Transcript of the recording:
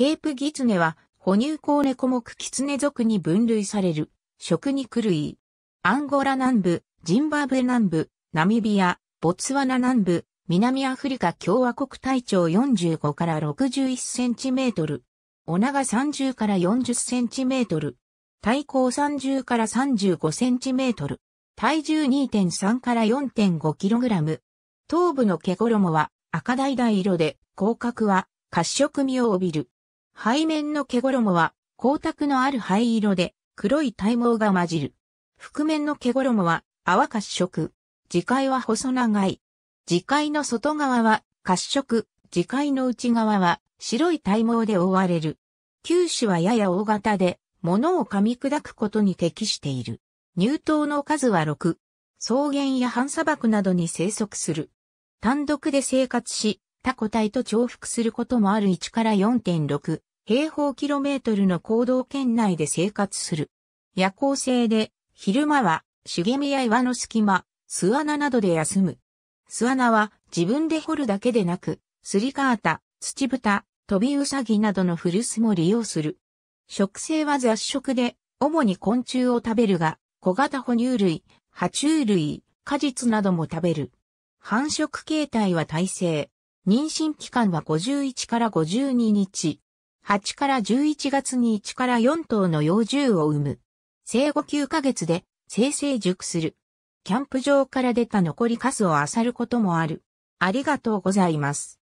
ケープギツネは、哺乳項猫目キツネ属に分類される、食肉類。アンゴラ南部、ジンバブエ南部、ナミビア、ボツワナ南部、南アフリカ共和国体長45から61センチメートル。お長30から40センチメートル。体高30から35センチメートル。体重2.3から4.5キログラム。頭部の毛衣は赤橙色で、甲殻は褐色味を帯びる。背面の毛衣は光沢のある灰色で黒い体毛が混じる。覆面の毛衣は泡褐色。磁界は細長い。磁界の外側は褐色。磁界の内側は白い体毛で覆われる。九種はやや大型で、物を噛み砕くことに適している。乳頭の数は6。草原や半砂漠などに生息する。単独で生活し、他個体と重複することもある1から4.6平方キロメートルの行動圏内で生活する。夜行性で、昼間は茂みや岩の隙間、巣穴などで休む。巣穴は自分で掘るだけでなく、スリカータ、土豚、飛びウサギなどの古巣も利用する。食性は雑食で、主に昆虫を食べるが、小型哺乳類、爬虫類、果実なども食べる。繁殖形態は耐性、妊娠期間は51から52日。8から11月に1から4頭の幼獣を産む。生後9ヶ月で生成熟する。キャンプ場から出た残りカスを漁ることもある。ありがとうございます。